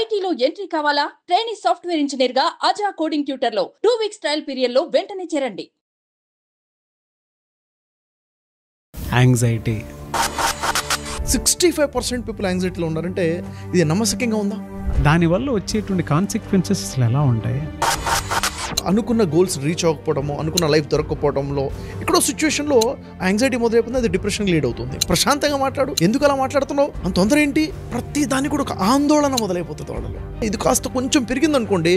ఐటీలో ఎంట్రీ కావాలా training software engineer గా అజా కోడింగ్ ట్యూటర్ లో టూ వీక్స్ ట్రయల్ పీరియడ్ లో వెంటనే చేరండి anxiety sixty five percent people యాంగ్జైటీలో ఉన్నారంటే ఇది నమ్మశక్యంగా ఉందా దానివల్ల వచ్చేటువంటి కాన్సిక్వెన్సెస్ ఎలా ఉంటాయి అనుకున్న గోల్స్ రీచ్ అవ్వకపోవడము అనుకున్న లైఫ్ దొరకకపోవడంలో ఎక్కడో సిచ్యువేషన్లో యాంగ్జైటీ మొదలైపోతుంది అది డిప్రెషన్ లీడ్ అవుతుంది ప్రశాంతంగా మాట్లాడు ఎందుకు అలా మాట్లాడుతున్నావు అంత తొందర ఏంటి ప్రతి దానికి కూడా ఒక ఆందోళన మొదలైపోతుంది వాళ్ళలో ఇది కాస్త కొంచెం పెరిగిందనుకోండి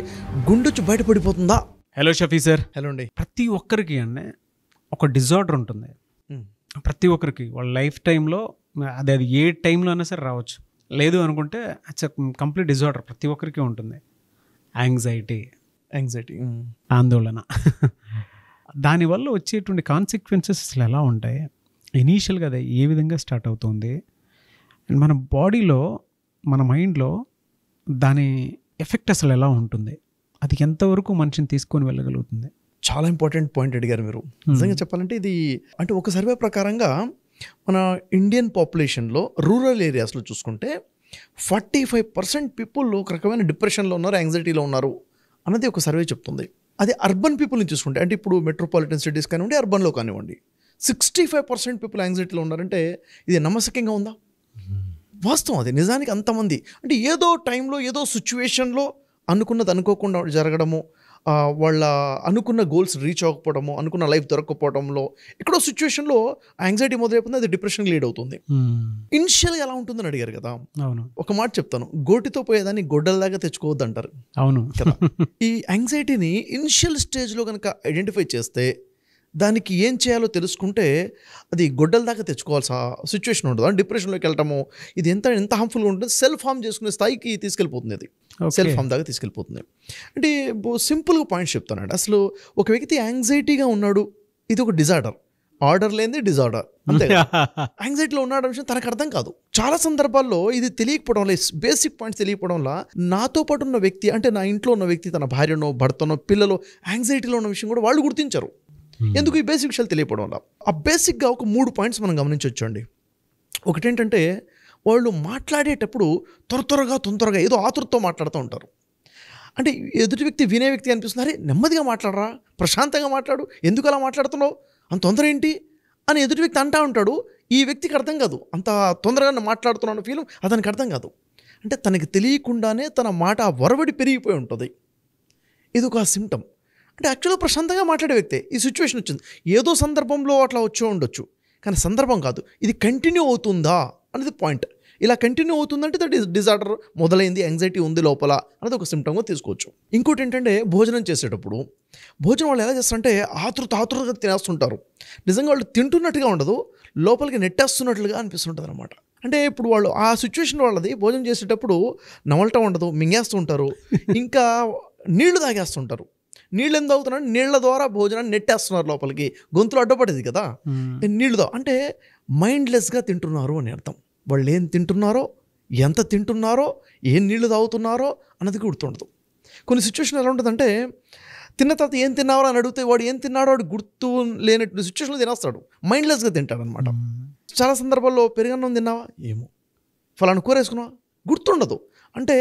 గుండొచ్చి బయటపడిపోతుందా హలో షఫీ సార్ హలో అండి ప్రతి ఒక్కరికి అండి ఒక డిజార్డర్ ఉంటుంది hmm. ప్రతి ఒక్కరికి వాళ్ళ లైఫ్ టైంలో అది అది ఏ టైంలో అయినా సరే రావచ్చు లేదు అనుకుంటే కంప్లీట్ డిజార్డర్ ప్రతి ఒక్కరికి ఉంటుంది యాంగ్జైటీ యాంగ్జైటీ mm. ఆందోళన దానివల్ల వచ్చేటువంటి కాన్సిక్వెన్సెస్ అసలు ఎలా ఉంటాయి ఇనీషియల్గా అది ఏ విధంగా స్టార్ట్ అవుతుంది అండ్ మన బాడీలో మన మైండ్లో దాని ఎఫెక్ట్ అసలు ఎలా ఉంటుంది అది ఎంతవరకు మనిషిని తీసుకొని వెళ్ళగలుగుతుంది చాలా ఇంపార్టెంట్ పాయింట్ అడిగారు మీరు నిజంగా hmm. చెప్పాలంటే ఇది అంటే ఒక సర్వే ప్రకారంగా మన ఇండియన్ పాపులేషన్లో రూరల్ ఏరియాస్లో చూసుకుంటే ఫార్టీ ఫైవ్ పర్సెంట్ పీపుల్ ఒక రకమైన డిప్రెషన్లో ఉన్నారు యాంగ్జైటీలో ఉన్నారు అన్నది ఒక సర్వే చెప్తుంది అది అర్బన్ పీపుల్ని చూసుకుంటే అంటే ఇప్పుడు మెట్రోపాలిటన్ సిటీస్ కానివ్వండి అర్బన్లో కానివ్వండి సిక్స్టీ ఫైవ్ పర్సెంట్ పీపుల్ యాంగ్జైటీలో ఉన్నారంటే ఇది నమ్మశక్యంగా ఉందా hmm. వాస్తవం అది నిజానికి అంతమంది అంటే ఏదో టైంలో ఏదో సిచ్యువేషన్లో అనుకున్నది అనుకోకుండా జరగడము వాళ్ళ అనుకున్న గోల్స్ రీచ్ అవ్వకపోవడము అనుకున్న లైఫ్ దొరకకపోవడంలో ఎక్కడో సిచ్యువేషన్లో యాంగ్జైటీ మొదలైపోతుంది అది డిప్రెషన్కి లీడ్ అవుతుంది ఇనిషియల్గా ఎలా ఉంటుందని అడిగారు కదా అవును ఒక మాట చెప్తాను గోటితో పోయేదాన్ని గొడ్డల్లాగా తెచ్చుకోవద్దు అంటారు అవును కదా ఈ యాంగ్జైటీని ఇనిషియల్ స్టేజ్లో కనుక ఐడెంటిఫై చేస్తే దానికి ఏం చేయాలో తెలుసుకుంటే అది గొడ్డల దాకా తెచ్చుకోవాల్సిన సిచ్యువేషన్ ఉంటుంది అని డిప్రెషన్లోకి వెళ్ళటము ఇది ఎంత ఎంత హార్మ్ఫుల్గా ఉంటుంది సెల్ఫ్ హామ్ చేసుకునే స్థాయికి తీసుకెళ్ళిపోతుంది అది సెల్ఫ్ హామ్ దాకా తీసుకెళ్ళిపోతుంది అంటే సింపుల్గా పాయింట్స్ చెప్తానండి అసలు ఒక వ్యక్తి యాంగ్జైటీగా ఉన్నాడు ఇది ఒక డిజార్డర్ ఆర్డర్ లేని డిజార్డర్ అంతే యాంగ్జైటీలో ఉన్నాడు విషయం తనకు అర్థం కాదు చాలా సందర్భాల్లో ఇది తెలియకపోవడం వల్ల బేసిక్ పాయింట్స్ తెలియకపోవడం వల్ల నాతో పాటు ఉన్న వ్యక్తి అంటే నా ఇంట్లో ఉన్న వ్యక్తి తన భార్యనో భర్తనో పిల్లలో యాంగ్జైటీలో ఉన్న విషయం కూడా వాళ్ళు గుర్తించరు Hmm. ఎందుకు ఈ బేసిక్ విషయాలు తెలియపడం వల్ల ఆ బేసిక్గా ఒక మూడు పాయింట్స్ మనం గమనించవచ్చు అండి ఒకటేంటంటే వాళ్ళు మాట్లాడేటప్పుడు త్వర త్వరగా తొందరగా ఏదో ఆతురుతో మాట్లాడుతూ ఉంటారు అంటే ఎదుటి వ్యక్తి వినే వ్యక్తి అనిపిస్తున్నారు నెమ్మదిగా మాట్లాడరా ప్రశాంతంగా మాట్లాడు ఎందుకు అలా మాట్లాడుతున్నావు అంత తొందర ఏంటి అని ఎదుటి వ్యక్తి అంటా ఉంటాడు ఈ వ్యక్తికి అర్థం కాదు అంత తొందరగా మాట్లాడుతున్నాను ఫీల్ అతనికి అర్థం కాదు అంటే తనకి తెలియకుండానే తన మాట వరవడి పెరిగిపోయి ఉంటుంది ఇది ఒక సిమ్టమ్ అంటే యాక్చువల్గా ప్రశాంతంగా మాట్లాడే వ్యక్తే ఈ సిచ్యువేషన్ వచ్చింది ఏదో సందర్భంలో అట్లా వచ్చి ఉండొచ్చు కానీ సందర్భం కాదు ఇది కంటిన్యూ అవుతుందా అనేది పాయింట్ ఇలా కంటిన్యూ అవుతుందంటే దట్ ఈస్ డిజార్డర్ మొదలైంది యాంగ్జైటీ ఉంది లోపల అనేది ఒక సిమ్టమ్గా తీసుకోవచ్చు ఇంకోటి ఏంటంటే భోజనం చేసేటప్పుడు భోజనం వాళ్ళు ఎలా చేస్తారంటే ఆతృత ఆతృతగా తినేస్తుంటారు నిజంగా వాళ్ళు తింటున్నట్టుగా ఉండదు లోపలికి నెట్టేస్తున్నట్లుగా అనిపిస్తుంటుంది అనమాట అంటే ఇప్పుడు వాళ్ళు ఆ సిచ్యువేషన్ వాళ్ళది భోజనం చేసేటప్పుడు నవలటం ఉండదు మింగేస్తుంటారు ఇంకా నీళ్లు తాగేస్తుంటారు నీళ్ళు ఎందుకు తాగుతున్నాడు నీళ్ల ద్వారా భోజనాన్ని నెట్టేస్తున్నారు లోపలికి గొంతులు అడ్డపడేది కదా నీళ్ళు అంటే మైండ్లెస్గా తింటున్నారు అని అర్థం వాళ్ళు ఏం తింటున్నారో ఎంత తింటున్నారో ఏం నీళ్లు తాగుతున్నారో అన్నది గుర్తుండదు కొన్ని సిచ్యువేషన్ ఎలా ఉంటుందంటే తిన్న తర్వాత ఏం తిన్నారో అని అడిగితే వాడు ఏం తిన్నాడో వాడు గుర్తు లేనట్టు సిచ్యువేషన్లో తినేస్తాడు మైండ్లెస్గా తింటాడు అనమాట చాలా సందర్భాల్లో పెరుగన్నం తిన్నావా ఏమో ఫలానా కూర వేసుకున్నావా గుర్తుండదు అంటే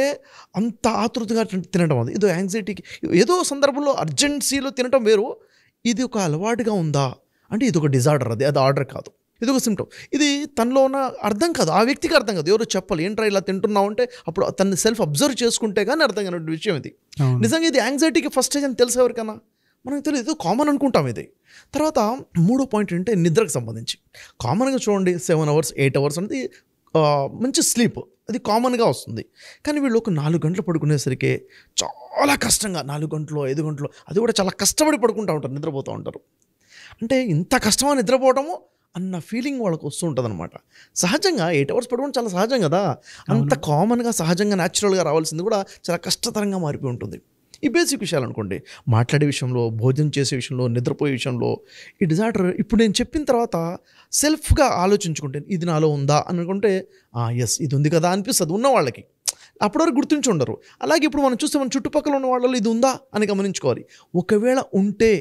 అంత ఆతృతగా తినడం అది ఇదో యాంగ్జైటీకి ఏదో సందర్భంలో అర్జెన్సీలో తినటం వేరు ఇది ఒక అలవాటుగా ఉందా అంటే ఇది ఒక డిజార్డర్ అది అది ఆర్డర్ కాదు ఇది ఒక సిమ్టమ్ ఇది తనలో ఉన్న అర్థం కాదు ఆ వ్యక్తికి అర్థం కాదు ఎవరు చెప్పాలి ఏంట్రా ఇలా తింటున్నావు అంటే అప్పుడు తనని సెల్ఫ్ అబ్జర్వ్ చేసుకుంటే కానీ అర్థం కాని విషయం ఇది నిజంగా ఇది యాంగ్జైటీకి ఫస్ట్ అని తెలుసు ఎవరికైనా మనకు తెలియదు కామన్ అనుకుంటాం ఇది తర్వాత మూడో పాయింట్ ఏంటంటే నిద్రకు సంబంధించి కామన్గా చూడండి సెవెన్ అవర్స్ ఎయిట్ అవర్స్ అనేది మంచి స్లీప్ అది కామన్గా వస్తుంది కానీ వీళ్ళు ఒక నాలుగు గంటలు పడుకునేసరికి చాలా కష్టంగా నాలుగు గంటలు ఐదు గంటలు అది కూడా చాలా కష్టపడి పడుకుంటూ ఉంటారు నిద్రపోతూ ఉంటారు అంటే ఇంత కష్టమా నిద్రపోవడము అన్న ఫీలింగ్ వాళ్ళకు వస్తూ ఉంటుంది అనమాట సహజంగా ఎయిట్ అవర్స్ పడుకోవడం చాలా సహజం కదా అంత కామన్గా సహజంగా న్యాచురల్గా రావాల్సింది కూడా చాలా కష్టతరంగా మారిపోయి ఉంటుంది ఈ బేసిక్ విషయాలు అనుకోండి మాట్లాడే విషయంలో భోజనం చేసే విషయంలో నిద్రపోయే విషయంలో ఈ డిజార్డర్ ఇప్పుడు నేను చెప్పిన తర్వాత సెల్ఫ్గా ఆలోచించుకుంటే ఇది నాలో ఉందా అనుకుంటే ఎస్ ఇది ఉంది కదా అనిపిస్తుంది ఉన్న వాళ్ళకి అప్పటివరకు గుర్తించి ఉండరు అలాగే ఇప్పుడు మనం చూస్తే మన చుట్టుపక్కల ఉన్న వాళ్ళలో ఇది ఉందా అని గమనించుకోవాలి ఒకవేళ ఉంటే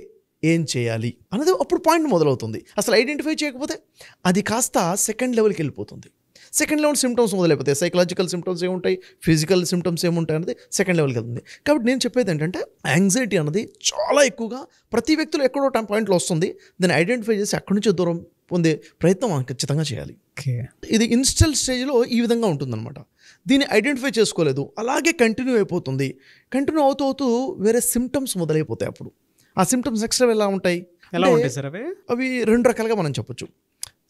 ఏం చేయాలి అన్నది అప్పుడు పాయింట్ మొదలవుతుంది అసలు ఐడెంటిఫై చేయకపోతే అది కాస్త సెకండ్ లెవెల్కి వెళ్ళిపోతుంది సెకండ్ లెవెల్ సిమ్టమ్స్ మొదలైపోతాయి సైకలాజికల్ సిమ్టమ్స్ ఏముంటాయి ఫిజికల్ సిమ్టమ్స్ ఏముంటాయి అనేది సెకండ్ లెవెల్కి వెళ్తుంది కాబట్టి నేను చెప్పేది ఏంటంటే యాంగ్జైటీ అనేది చాలా ఎక్కువగా ప్రతి వ్యక్తులు ఎక్కడో టైం పాయింట్లో వస్తుంది దాన్ని ఐడెంటిఫై చేసి అక్కడి నుంచి దూరం పొందే ప్రయత్నం మనం ఖచ్చితంగా చేయాలి ఇది ఇన్స్టల్ స్టేజ్లో ఈ విధంగా ఉంటుందన్నమాట దీన్ని ఐడెంటిఫై చేసుకోలేదు అలాగే కంటిన్యూ అయిపోతుంది కంటిన్యూ అవుతూ అవుతూ వేరే సిమ్టమ్స్ మొదలైపోతాయి అప్పుడు ఆ సిమ్టమ్స్ నెక్స్ట్ ఎలా ఉంటాయి ఎలా ఉంటాయి సార్ అవి అవి రెండు రకాలుగా మనం చెప్పొచ్చు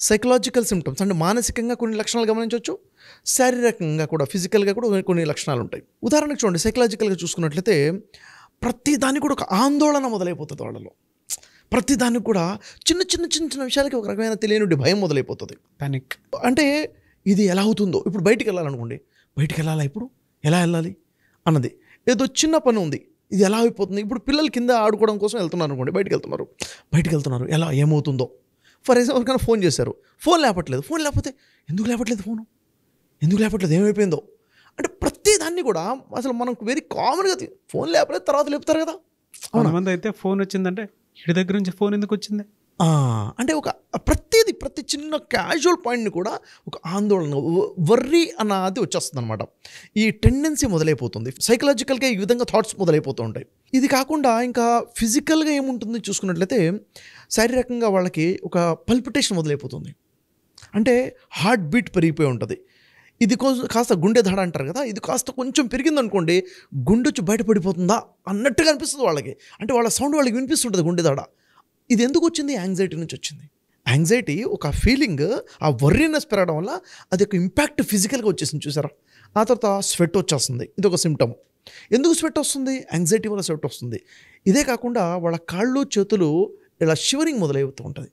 సైకలాజికల్ సిమ్టమ్స్ అంటే మానసికంగా కొన్ని లక్షణాలు గమనించవచ్చు శారీరకంగా కూడా ఫిజికల్గా కూడా కొన్ని లక్షణాలు ఉంటాయి ఉదాహరణకు చూడండి సైకలాజికల్గా చూసుకున్నట్లయితే ప్రతి దానికి కూడా ఒక ఆందోళన మొదలైపోతుంది వాళ్ళలో ప్రతి దానికి కూడా చిన్న చిన్న చిన్న చిన్న విషయాలకి ఒక రకమైన తెలియని భయం మొదలైపోతుంది పానిక్ అంటే ఇది ఎలా అవుతుందో ఇప్పుడు బయటికి వెళ్ళాలనుకోండి బయటికి వెళ్ళాలా ఇప్పుడు ఎలా వెళ్ళాలి అన్నది ఏదో చిన్న పని ఉంది ఇది ఎలా అయిపోతుంది ఇప్పుడు పిల్లలు కింద ఆడుకోవడం కోసం వెళ్తున్నారు అనుకోండి బయటికి వెళ్తున్నారు బయటికి వెళ్తున్నారు ఎలా ఏమవుతుందో ఫర్ ఎగ్జాంపుల్ ఎవరికైనా ఫోన్ చేశారు ఫోన్ లేపట్లేదు ఫోన్ లేకపోతే ఎందుకు లేపట్లేదు ఫోను ఎందుకు లేపట్లేదు ఏమైపోయిందో అంటే ప్రతి దాన్ని కూడా అసలు మనం వెరీ కామన్గా ఫోన్ లేపలేదు తర్వాత లేపుతారు కదా కొంతమంది అయితే ఫోన్ వచ్చిందంటే ఇంటి దగ్గర నుంచి ఫోన్ ఎందుకు వచ్చింది అంటే ఒక ప్రతిది ప్రతి చిన్న క్యాజువల్ పాయింట్ని కూడా ఒక ఆందోళన వర్రీ అన్నది వచ్చేస్తుంది అనమాట ఈ టెండెన్సీ మొదలైపోతుంది సైకలాజికల్గా ఈ విధంగా థాట్స్ మొదలైపోతూ ఉంటాయి ఇది కాకుండా ఇంకా ఫిజికల్గా ఏముంటుంది చూసుకున్నట్లయితే శారీరకంగా వాళ్ళకి ఒక పల్పిటేషన్ మొదలైపోతుంది అంటే హార్ట్ బీట్ పెరిగిపోయి ఉంటుంది ఇది కొంచెం కాస్త గుండె దడ అంటారు కదా ఇది కాస్త కొంచెం పెరిగిందనుకోండి గుండె వచ్చి బయటపడిపోతుందా అన్నట్టుగా అనిపిస్తుంది వాళ్ళకి అంటే వాళ్ళ సౌండ్ వాళ్ళకి వినిపిస్తుంటుంది గుండె దడ ఇది ఎందుకు వచ్చింది యాంగ్జైటీ నుంచి వచ్చింది యాంగ్జైటీ ఒక ఫీలింగ్ ఆ వర్రీనెస్ పెరగడం వల్ల అది ఒక ఇంపాక్ట్ ఫిజికల్గా వచ్చేసింది చూసారా ఆ తర్వాత స్వెట్ వచ్చేస్తుంది ఇది ఒక సిమ్టమ్ ఎందుకు స్వెట్ వస్తుంది యాంగ్జైటీ వల్ల స్వెట్ వస్తుంది ఇదే కాకుండా వాళ్ళ కాళ్ళు చేతులు ఇలా షివరింగ్ అవుతూ ఉంటుంది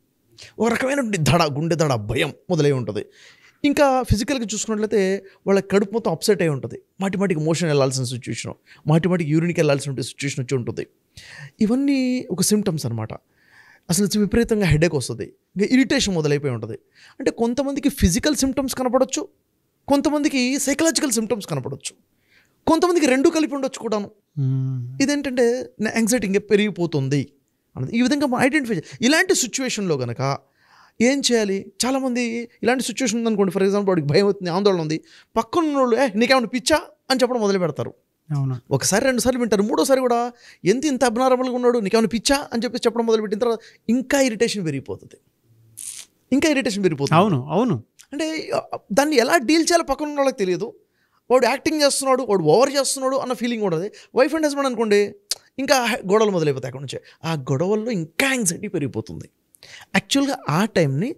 ఒక రకమైనటువంటి దడ గుండె దడ భయం మొదలై ఉంటుంది ఇంకా ఫిజికల్గా చూసుకున్నట్లయితే వాళ్ళ కడుపు మొత్తం అప్సెట్ అయి ఉంటుంది మాటి మాటికి మోషన్ వెళ్ళాల్సిన సిచ్యువేషను మాటి మాటికి యూరిన్కి వెళ్ళాల్సిన సిచ్యువేషన్ వచ్చి ఉంటుంది ఇవన్నీ ఒక సిమ్టమ్స్ అనమాట అసలు విపరీతంగా హెడేక్ వస్తుంది ఇంకా ఇరిటేషన్ మొదలైపోయి ఉంటుంది అంటే కొంతమందికి ఫిజికల్ సిమ్టమ్స్ కనపడవచ్చు కొంతమందికి సైకలాజికల్ సిమ్టమ్స్ కనపడవచ్చు కొంతమందికి రెండు కలిపి ఉండొచ్చు కూడాను ఇదేంటంటే నా యాంగ్జైటీ ఇంకా పెరిగిపోతుంది అన్నది ఈ విధంగా ఐడెంటిఫై ఇలాంటి సిచ్యువేషన్లో కనుక ఏం చేయాలి చాలామంది ఇలాంటి సిచ్యువేషన్ ఉందనుకోండి ఫర్ ఎగ్జాంపుల్ వాడికి భయం అవుతుంది ఆందోళన ఉంది పక్కన ఉన్న వాళ్ళు ఏ నీకేమైనా పిచ్చా అని చెప్పడం మొదలు పెడతారు ఒకసారి రెండు సార్లు వింటారు మూడోసారి కూడా ఎంత ఇంత అబ్నార్మల్గా ఉన్నాడు నీకేమైనా పిచ్చా అని చెప్పేసి చెప్పడం మొదలుపెట్టిన తర్వాత ఇంకా ఇరిటేషన్ పెరిగిపోతుంది ఇంకా ఇరిటేషన్ పెరిగిపోతుంది అవును అవును అంటే దాన్ని ఎలా డీల్ చేయాలో పక్కన ఉన్న వాళ్ళకి తెలియదు వాడు యాక్టింగ్ చేస్తున్నాడు వాడు ఓవర్ చేస్తున్నాడు అన్న ఫీలింగ్ ఉండదు వైఫ్ అండ్ హస్బెండ్ అనుకోండి ఇంకా గొడవలు మొదలైపోతాయి అక్కడ నుంచే ఆ గొడవల్లో ఇంకా యాంగ్జైటీ పెరిగిపోతుంది యాక్చువల్గా ఆ టైంని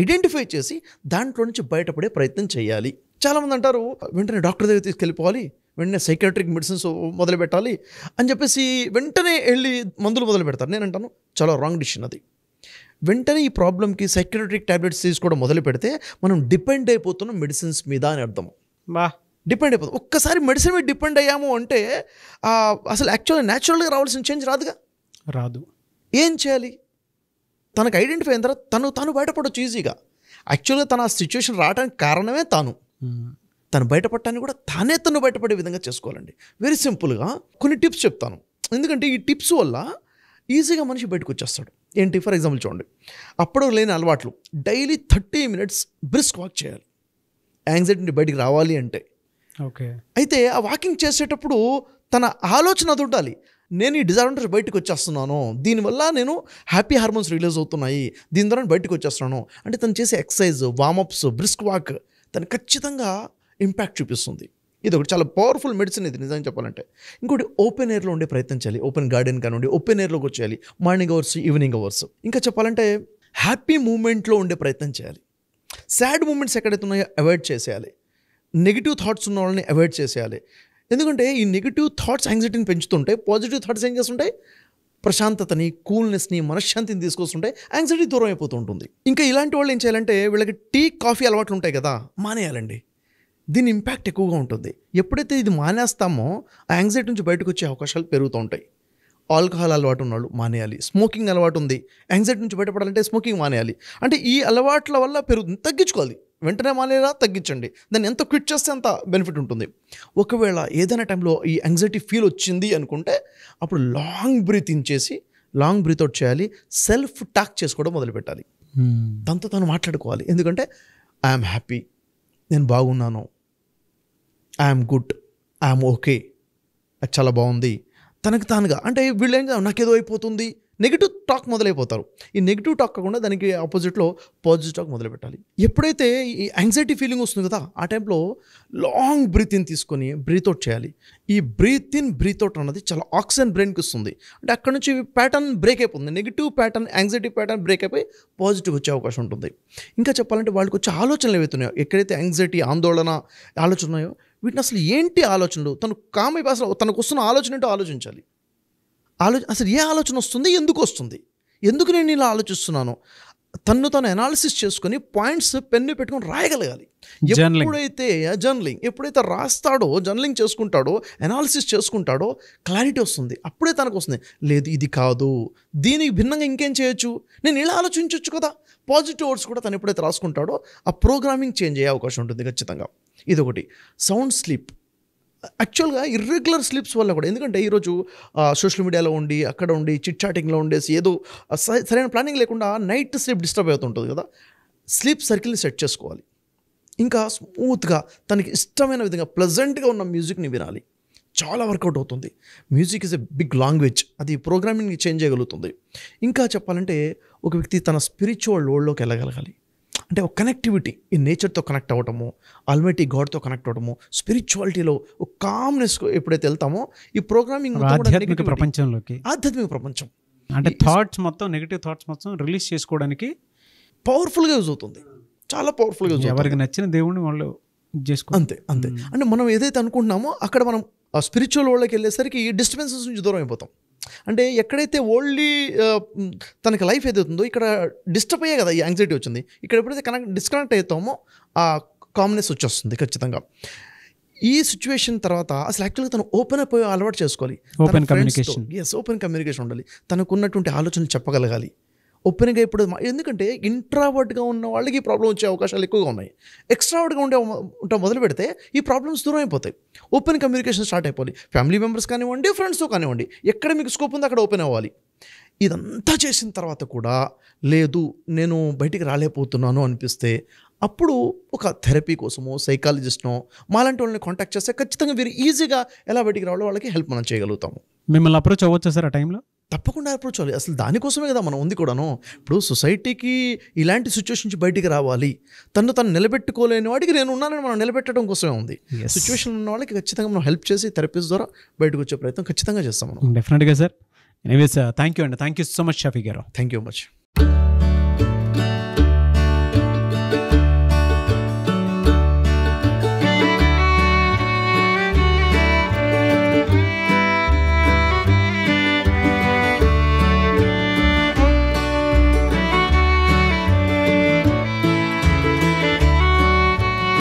ఐడెంటిఫై చేసి దాంట్లో నుంచి బయటపడే ప్రయత్నం చేయాలి చాలామంది అంటారు వెంటనే డాక్టర్ దగ్గర తీసుకెళ్ళిపోవాలి వెంటనే సైకాట్రిక్ మెడిసిన్స్ మొదలు పెట్టాలి అని చెప్పేసి వెంటనే వెళ్ళి మందులు మొదలు పెడతారు నేను అంటాను చాలా రాంగ్ డిసిషన్ అది వెంటనే ఈ ప్రాబ్లమ్కి సైకాట్రిక్ ట్యాబ్లెట్స్ తీసుకోవడం మొదలు పెడితే మనం డిపెండ్ అయిపోతున్నాం మెడిసిన్స్ మీద అని అర్థం బా డిపెండ్ అయిపోతుంది ఒక్కసారి మెడిసిన్ మీద డిపెండ్ అయ్యాము అంటే అసలు యాక్చువల్గా న్యాచురల్గా రావాల్సిన చేంజ్ రాదుగా రాదు ఏం చేయాలి తనకు ఐడెంటిఫై అయిన తర్వాత తను తను బయటపడవచ్చు ఈజీగా యాక్చువల్గా తన ఆ సిచ్యువేషన్ రావడానికి కారణమే తాను తను బయటపడటానికి కూడా తానే తను బయటపడే విధంగా చేసుకోవాలండి వెరీ సింపుల్గా కొన్ని టిప్స్ చెప్తాను ఎందుకంటే ఈ టిప్స్ వల్ల ఈజీగా మనిషి బయటకు వచ్చేస్తాడు ఏంటి ఫర్ ఎగ్జాంపుల్ చూడండి అప్పుడు లేని అలవాట్లు daily thirty minutes brisk walk చేయాలి యాంగ్జైటీ నుండి బయటికి రావాలి అంటే ఓకే అయితే ఆ వాకింగ్ చేసేటప్పుడు తన ఆలోచన అది ఉండాలి నేను ఈ డిజార్డర్ బయటకు వచ్చేస్తున్నాను దీనివల్ల నేను హ్యాపీ హార్మోన్స్ రిలీజ్ అవుతున్నాయి దీని ద్వారా బయటకు వచ్చేస్తున్నాను అంటే తను చేసే ఎక్సర్సైజ్ వామప్స్ బ్రిస్క్ వాక్ తను ఖచ్చితంగా ఇంపాక్ట్ చూపిస్తుంది ఇది ఒకటి చాలా పవర్ఫుల్ మెడిసిన్ ఇది నిజంగా చెప్పాలంటే ఇంకోటి ఓపెన్ ఎయిర్లో ఉండే ప్రయత్నం చేయాలి ఓపెన్ గార్డెన్ కానివ్వండి ఓపెన్ ఎయిర్లోకి వచ్చేయాలి మార్నింగ్ అవర్స్ ఈవినింగ్ అవర్స్ ఇంకా చెప్పాలంటే హ్యాపీ మూమెంట్లో ఉండే ప్రయత్నం చేయాలి సాడ్ మూమెంట్స్ ఎక్కడైతే ఉన్నాయో అవాయిడ్ చేసేయాలి నెగిటివ్ థాట్స్ ఉన్న వాళ్ళని అవాయిడ్ చేసేయాలి ఎందుకంటే ఈ నెగిటివ్ థాట్స్ యాంగ్జైటీని పెంచుతుంటాయి పాజిటివ్ థాట్స్ ఏం చేస్తుంటాయి ప్రశాంతతని కూల్నెస్ని మనశ్శాంతిని తీసుకొస్తుంటే యాంగ్జైటీ దూరం అయిపోతూ ఉంటుంది ఇంకా ఇలాంటి వాళ్ళు ఏం చేయాలంటే వీళ్ళకి టీ కాఫీ అలవాట్లు ఉంటాయి కదా మానేయాలండి దీని ఇంపాక్ట్ ఎక్కువగా ఉంటుంది ఎప్పుడైతే ఇది మానేస్తామో ఆ యాంగ్జైటీ నుంచి బయటకు వచ్చే అవకాశాలు పెరుగుతూ ఉంటాయి ఆల్కహాల్ అలవాటు ఉన్నాడు మానేయాలి స్మోకింగ్ అలవాటు ఉంది యాంగ్జైటీ నుంచి బయటపడాలంటే స్మోకింగ్ మానేయాలి అంటే ఈ అలవాట్ల వల్ల పెరుగుతుంది తగ్గించుకోవాలి వెంటనే మానేరా తగ్గించండి దాన్ని ఎంత క్విట్ చేస్తే అంత బెనిఫిట్ ఉంటుంది ఒకవేళ ఏదైనా టైంలో ఈ యాంగ్జైటీ ఫీల్ వచ్చింది అనుకుంటే అప్పుడు లాంగ్ బ్రీతింగ్ చేసి లాంగ్ బ్రీత్ అవుట్ చేయాలి సెల్ఫ్ టాక్ చేసుకోవడం మొదలుపెట్టాలి దాంతో hmm. తను మాట్లాడుకోవాలి ఎందుకంటే ఐఎమ్ హ్యాపీ నేను బాగున్నాను ఐఎమ్ గుడ్ ఐఎమ్ ఓకే అది చాలా బాగుంది తనకు తానుగా అంటే వీళ్ళు ఏం నాకేదో అయిపోతుంది నెగిటివ్ టాక్ మొదలైపోతారు ఈ నెగిటివ్ టాక్ కాకుండా దానికి ఆపోజిట్లో పాజిటివ్ టాక్ మొదలుపెట్టాలి ఎప్పుడైతే ఈ యాంగ్జైటీ ఫీలింగ్ వస్తుంది కదా ఆ టైంలో లాంగ్ బ్రీత్ ఇన్ తీసుకొని బ్రీత్ అవుట్ చేయాలి ఈ బ్రీత్ ఇన్ బ్రీత్ అవుట్ అన్నది చాలా ఆక్సిజన్ బ్రెయిన్కి వస్తుంది అంటే అక్కడ నుంచి ప్యాటర్న్ బ్రేక్ అయిపోతుంది negative pattern anxiety pattern break అయిపోయి పాజిటివ్ వచ్చే అవకాశం ఉంటుంది ఇంకా చెప్పాలంటే వాళ్ళకి వచ్చే ఆలోచనలు ఏవైతున్నాయో ఎక్కడైతే యాంగ్జైటీ ఆందోళన ఆలోచన ఉన్నాయో వీటిని అసలు ఏంటి ఆలోచనలు తను కామ అసలు తనకు వస్తున్న ఆలోచన ఏంటో ఆలోచించాలి ఆలో అసలు ఏ ఆలోచన వస్తుంది ఎందుకు వస్తుంది ఎందుకు నేను ఇలా ఆలోచిస్తున్నాను తను తను అనాలిసిస్ చేసుకుని పాయింట్స్ పెన్ను పెట్టుకొని రాయగలగాలి ఎప్పుడైతే జర్నలింగ్ ఎప్పుడైతే రాస్తాడో జర్నలింగ్ చేసుకుంటాడో అనాలిసిస్ చేసుకుంటాడో క్లారిటీ వస్తుంది అప్పుడే తనకు వస్తుంది లేదు ఇది కాదు దీనికి భిన్నంగా ఇంకేం చేయొచ్చు నేను ఇలా ఆలోచించవచ్చు కదా పాజిటివ్ వర్డ్స్ కూడా తను ఎప్పుడైతే రాసుకుంటాడో ఆ ప్రోగ్రామింగ్ చేంజ్ అయ్యే అవకాశం ఉంటుంది ఖచ్చితంగా ఇదొకటి సౌండ్ స్లీప్ యాక్చువల్గా ఇర్రెగ్యులర్ స్లిప్స్ వల్ల కూడా ఎందుకంటే ఈరోజు సోషల్ మీడియాలో ఉండి అక్కడ ఉండి చిట్ చాటింగ్లో ఉండేసి ఏదో సరైన ప్లానింగ్ లేకుండా నైట్ స్లిప్ డిస్టర్బ్ అవుతుంటుంది కదా స్లీప్ సర్కిల్ని సెట్ చేసుకోవాలి ఇంకా స్మూత్గా తనకి ఇష్టమైన విధంగా ప్లజెంట్గా ఉన్న మ్యూజిక్ని వినాలి చాలా వర్కౌట్ అవుతుంది music is a big language అది ప్రోగ్రామింగ్ని చేంజ్ చేయగలుగుతుంది ఇంకా చెప్పాలంటే ఒక వ్యక్తి తన స్పిరిచువల్ వరల్డ్లోకి వెళ్ళగలగాలి అంటే ఒక కనెక్టివిటీ ఈ నేచర్తో కనెక్ట్ అవ్వటము ఆల్మైటీ గాడ్తో కనెక్ట్ అవ్వడము స్పిరిచువాలిటీలో ఒక కామ్నెస్ ఎప్పుడైతే వెళ్తామో ఈ ప్రోగ్రామింగ్ ఆధ్యాత్మిక ప్రపంచంలోకి ఆధ్యాత్మిక ప్రపంచం అంటే థాట్స్ మొత్తం నెగిటివ్ థాట్స్ మొత్తం రిలీజ్ చేసుకోవడానికి పవర్ఫుల్గా యూజ్ అవుతుంది చాలా పవర్ఫుల్గా యూజ్ ఎవరికి నచ్చిన దేవుడిని వాళ్ళు చేసుకో అంతే అంతే అంటే మనం ఏదైతే అనుకుంటున్నామో అక్కడ మనం స్పిరిచువల్ వాళ్ళకి వెళ్ళేసరికి ఈ డిస్టర్బెన్సెస్ నుంచి దూరం అయిపోతాం అంటే ఎక్కడైతే ఓన్లీ తనకి లైఫ్ ఏదవుతుందో ఇక్కడ డిస్టర్బ్ అయ్యే కదా ఈ యాంగ్జైటీ వచ్చింది ఇక్కడ ఎప్పుడైతే కనెక్ట్ డిస్కనెక్ట్ అవుతామో ఆ కామ్నెస్ వచ్చేస్తుంది ఖచ్చితంగా ఈ సిచ్యువేషన్ తర్వాత అసలు యాక్చువల్గా తను ఓపెన్ అయిపోయి అలవాటు చేసుకోవాలి open communication yes open communication ఉండాలి తనకు ఉన్నటువంటి ఆలోచనలు చెప్పగలగాలి ఓపెన్గా ఇప్పుడు ఎందుకంటే ఇంట్రావర్ట్గా ఉన్న వాళ్ళకి ఈ ప్రాబ్లం వచ్చే అవకాశాలు ఎక్కువగా ఉన్నాయి ఎక్స్ట్రావర్ట్గా ఉండే ఉంటాం మొదలు పెడితే ఈ ప్రాబ్లమ్స్ దూరం అయిపోతాయి ఓపెన్ కమ్యూనికేషన్ స్టార్ట్ అయిపోవాలి ఫ్యామిలీ మెంబర్స్ కానివ్వండి ఫ్రెండ్స్తో కానివ్వండి ఎక్కడ మీకు స్కోప్ ఉందో అక్కడ ఓపెన్ అవ్వాలి ఇదంతా చేసిన తర్వాత కూడా లేదు నేను బయటికి రాలేకపోతున్నాను అనిపిస్తే అప్పుడు ఒక థెరపీ కోసమో మా లాంటి వాళ్ళని కాంటాక్ట్ చేస్తే ఖచ్చితంగా వీరు ఈజీగా ఎలా బయటికి రావాలో వాళ్ళకి హెల్ప్ మనం చేయగలుగుతాము మిమ్మల్ని అప్రోచ్ అవ్వచ్చు సార్ ఆ టైంలో తప్పకుండా అప్రోచ్ అవ్వాలి అసలు దానికోసమే కదా మనం ఉంది కూడాను ఇప్పుడు సొసైటీకి ఇలాంటి సిచ్యువేషన్ నుంచి బయటికి రావాలి తను తను నిలబెట్టుకోలేని వాడికి నేను ఉన్నానని మనం నిలబెట్టడం కోసమే ఉంది సిచ్యువేషన్ ఉన్న వాళ్ళకి ఖచ్చితంగా మనం హెల్ప్ చేసి థెరపీస్ ద్వారా బయటకు వచ్చే ప్రయత్నం ఖచ్చితంగా చేస్తాం మనం డెఫినెట్గా సార్ ఎనీవేస్ థ్యాంక్ యూ అండి thank you so much Shafi గారు థ్యాంక్ యూ మచ్